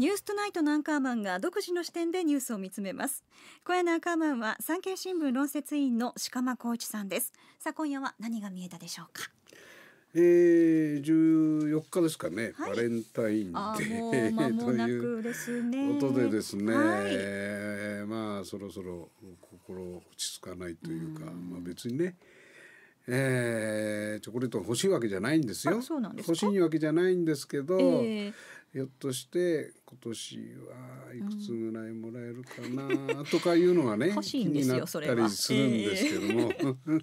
ニューストナイトのアンカーマンが独自の視点でニュースを見つめます小屋のアンカーマンは産経新聞論説委員の鹿間光一さんですさあ今夜は何が見えたでしょうかえー、十四日ですかね、はい、バレンタインデー ということでですね、はい、まあそろそろ心落ち着かないというか、うまあ、別にね、えー、チョコレート欲しいわけじゃないんですよ。す欲しいわけじゃないんですけど、えひょっとして今年はいくつぐらいもらえるかなとかいうのがね、うん、気になったりするんですけども、え ー、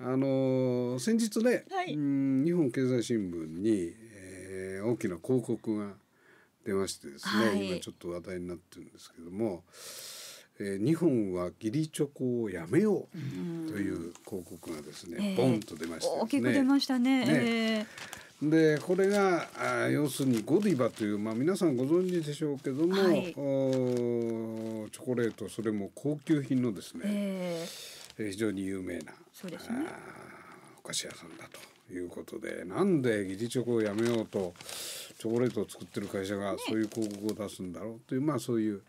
あの先日ね、はい、日本経済新聞に、えー、大きな広告が出ましてですね、はい、今ちょっと話題になってるんですけども。えー、日本は義理チョコをやめようという広告がですね、うん、ボンと出ました、ねえー、大きく出ましたね。ねえーでこれがあ要するにゴディバという、まあ、皆さんご存知でしょうけども、はい、おチョコレートそれも高級品のですね、えー、非常に有名なそうです、ね、お菓子屋さんだということでなんで議事チョコをやめようとチョコレートを作ってる会社がそういう広告を出すんだろうという、ね、まあそういう、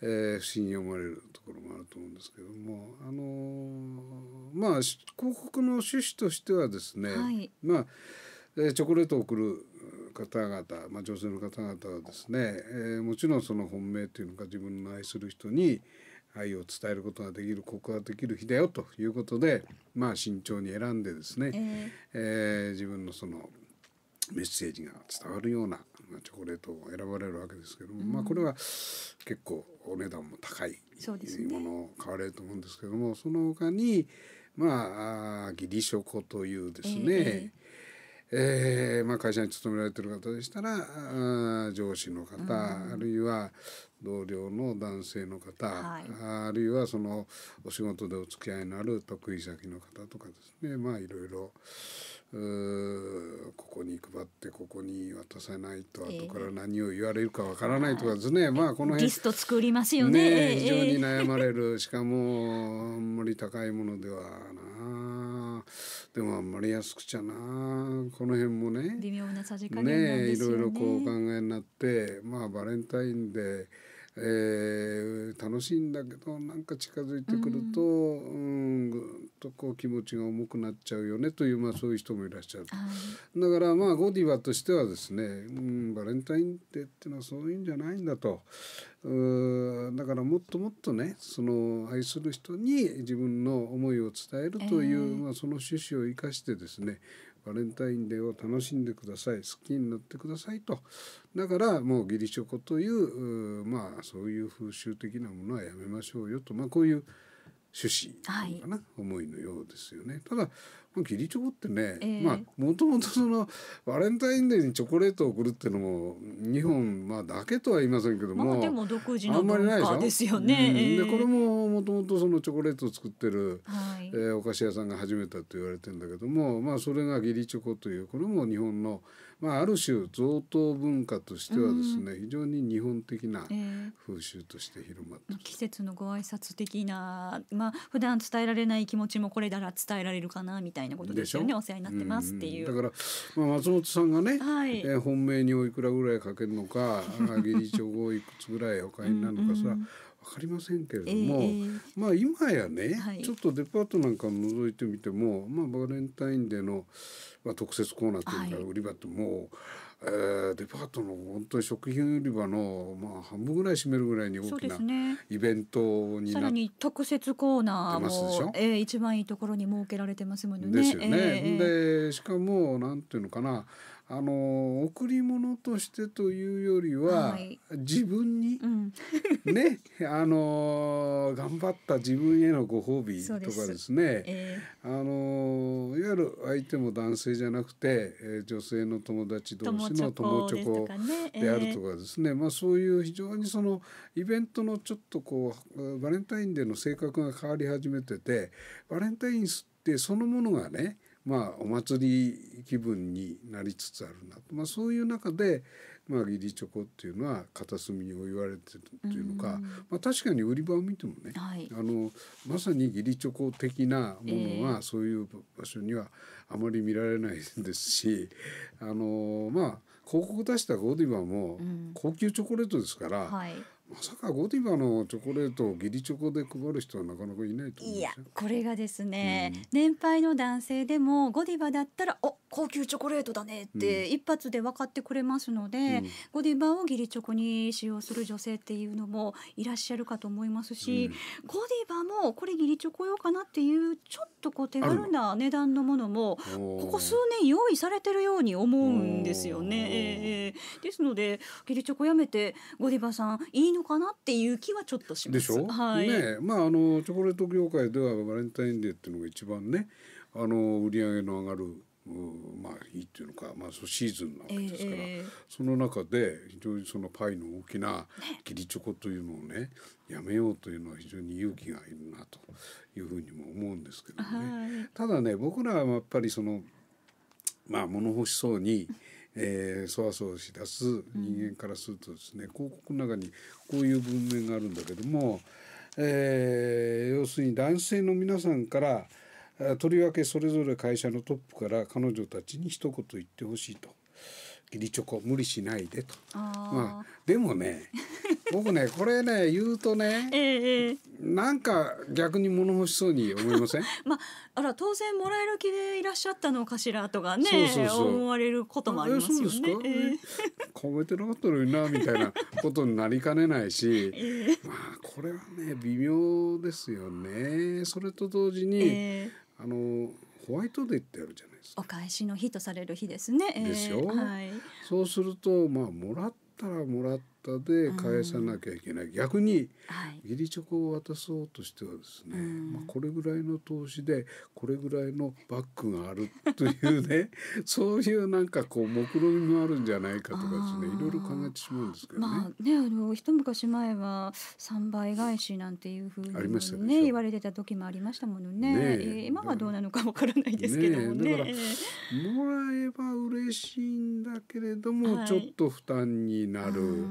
えー、不審に思われるところもあると思うんですけども、あのー、まあ広告の趣旨としてはですね、はい、まあでチョコレートを送る方々、まあ、女性の方々はですね、えー、もちろんその本命というのか自分の愛する人に愛を伝えることができる告白できる日だよということで、まあ、慎重に選んでですね、えー、えー、自分のそのメッセージが伝わるような、まあ、チョコレートを選ばれるわけですけども、うん、まあこれは結構お値段も高いものを買われると思うんですけどもそ、ね,、の他にまあギリショコというですね、えーえーまあ、会社に勤められてる方でしたらあ上司の方、うん、あるいは同僚の男性の方、はい、あるいはそのお仕事でお付き合いのある得意先の方とかですねまあいろいろここに配ってここに渡さないと後から何を言われるかわからないとかですね、えー、まあこの辺リスト作りますよね、ね、非常に悩まれる、しかもあんまり高いものではなでもあんまり安くちゃなこの辺もね微妙なさじ加減ねいろいろこうお考えになってまあバレンタインで、えー、楽しいんだけどなんか近づいてくると、うん、ぐっとこう気持ちが重くなっちゃうよねという、まあ、そういう人もいらっしゃる、だからまあゴディバとしてはですね、うん、バレンタインデてっていうのはそういうんじゃないんだと。うだからもっともっとねその愛する人に自分の思いを伝えるという、まあ、その趣旨を生かしてですねバレンタインデーを楽しんでください好きになってくださいとだからもう義理チョコというまあそういう風習的なものはやめましょうよと、まあ、こういう趣旨かな、はい、思いのようですよね。ただ義理チョコってね、えー、まあもともとそのバレンタインデーにチョコレートを送るっていうのも日本まあだけとは言いませんけども、まあ、でも独自の文化ですよね。で、えー、これももともとそのチョコレートを作ってる、はい、えー、お菓子屋さんが始めたと言われてんだけども、まあそれが義理チョコというこれも日本のまあある種贈答文化としてはですね、非常に日本的な風習として広まった、えー、季節のご挨拶的なまあ普段伝えられない気持ちもこれなら伝えられるかなみたいな。たいなことですよねお世話になってますっていう。だから、まあ、松本さんがね、はい、えー、本命においくらぐらいかけるのか義理 帳をいくつぐらいお買いになるのかさうん、分かりませんけれども、えー、まあ今やね、はい、ちょっとデパートなんか覗いてみても、まあ、バレンタインデーの、まあ、特設コーナーというか、売り場ってもう。はいえー、デパートの本当に食品売り場の、まあ、半分ぐらい占めるぐらいに大きな、ね、イベントになさらに特設コーナーも、えー、一番いいところに設けられてますもんね。ですよね。えー、でしかもなんていうのかなあの贈り物としてというよりは、はい、自分に、うん、ね あの頑張った自分へのご褒美とかですね、えー、あのいわゆる相手も男性じゃなくて、え女性の友達同士の友チョコであるとかですね、えー、まあ、そういう非常にそのイベントのちょっとこうバレンタインデーの性格が変わり始めててバレンタインってそのものがねまあ、お祭り気分になりつつあるなと、まあ、そういう中で、まあ、義理チョコっていうのは片隅に追われてるというのか、うん、まあ、確かに売り場を見てもね、はい、あのまさに義理チョコ的なものは、そういう場所にはあまり見られないですしあのまあ広告出したゴディバも高級チョコレートですから、うんはいまさかゴディバのチョコレートを義理チョコで配る人はなかなかいないと思いやこれがですね、うん、年配の男性でもゴディバだったらお高級チョコレートだねって一発で分かってくれますので、うん、ゴディバを義理チョコに使用する女性っていうのもいらっしゃるかと思いますし、うん、ゴディバもこれ義理チョコ用かなっていうちょっととこう手軽な値段のものもここ数年用意されてるように思うんですよね。えー、ですので義理チョコやめてゴディバさんいいのかなっていう気はちょっとします。でしょ、はい、ねまああのチョコレート業界ではバレンタインデーっていうのが一番ねあの売り上げの上がるまあいいっていうのか、まあ、そシーズンなわけですから、えー、その中で非常にそのパイの大きな義理チョコというのをねやめようというのは非常に勇気がいるなというふうにも思うんですけどね、ただね僕らはやっぱりそのまあ物欲しそうに、えー、そわそわしだす人間からするとですね、広告の中にこういう文面があるんだけども、えー、要するに男性の皆さんから「とりわけそれぞれ会社のトップから彼女たちに一言言ってほしいと義理チョコ無理しないでとまあ、でもね 僕ねこれね言うとね、ええ、なんか逆に物欲しそうに思いません まああら当然もらえる気でいらっしゃったのかしらとかねそう思われることもありますよね。えー、そうですか、えー、てなかったのになみたいなことになりかねないし、えー、まあこれはね微妙ですよね。それと同時に、えー、あのホワイトデーってあるじゃないですか。お返しの日とされる日ですね。でしょ、はい、そうするとまあもらってったらもらって。方で返さなきゃいけない、うん、逆に義理チョコを渡そうとしてはですね、まあ、これぐらいの投資でこれぐらいのバッグがあるというね そういうなんかこう目論見みもあるんじゃないかとかですねいろいろ考えてしまうんですけどね。まあね、あの一昔前は3倍返しなんていうふうに、ね、ね言われてた時もありましたものね、ねえー、今はどうなのかわからないですけどもね。だからもらえば嬉しいんだけれども、はい、ちょっと負担になる。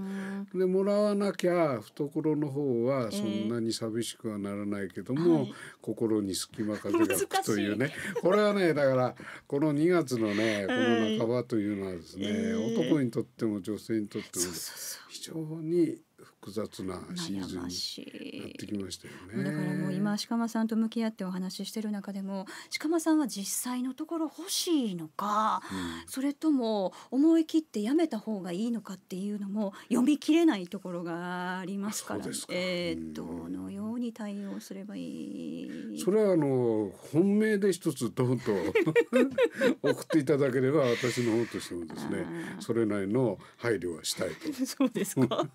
でもらわなきゃ懐の方はそんなに寂しくはならないけども、えー、心に隙間風が吹くというねこれはねだからこの2月のねこの半ばというのはですね、はい、男にとっても女性にとっても非常に複雑なシーズンになってきましたよね。だからもう今鹿間さんと向き合ってお話ししてる中でも鹿間さんは実際のところ欲しいのか、うん、それとも思い切ってやめた方がいいのかっていうのも読み切れないところがありますから、ね、えどのよううに対応すればいいそれはあの本命で一つドンと 送っていただければ私の方としてもですねそれなりの配慮はしたいと そうですか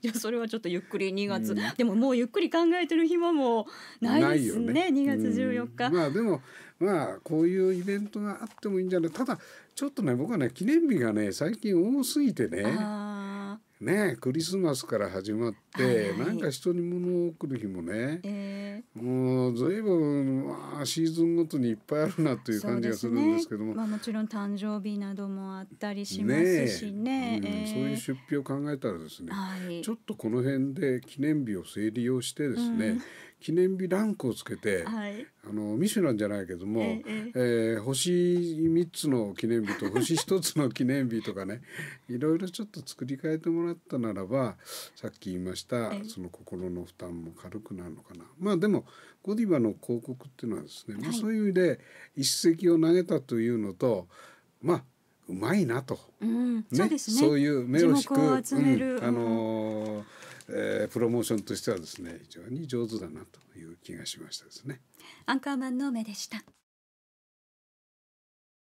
じゃあそれはちょっとゆっくり2月、うん、でももうゆっくり考えてる暇もないですねね2月14日、うん、まあでもまあこういうイベントがあってもいいんじゃないただちょっとね僕はね記念日がね最近多すぎてね。ねクリスマスから始まって、はい、なんか人に物を送る日もね、えー、もう随分、まあ、シーズンごとにいっぱいあるなという感じがするんですけども、ね、まあ、もちろん誕生日などもあったりしますしね、ねうんえー、そういう出費を考えたらですね、はい、ちょっとこの辺で記念日を整理をしてですね、うん記念日ランクをつけて、はい、あのミシュランじゃないけども、えええー、星3つの記念日と星1つの記念日とかね いろいろちょっと作り変えてもらったならばさっき言いましたその心の負担も軽くなるのかな。まあでもゴディバの広告っていうのはですね、はい、まあ、そういう意味で一石を投げたというのとまあうまいなと、うんね、そうですねそういう目を引く、うん、あのーえー、プロモーションとしてはですね非常に上手だなという気がしましたですね。アンカーマンの目でした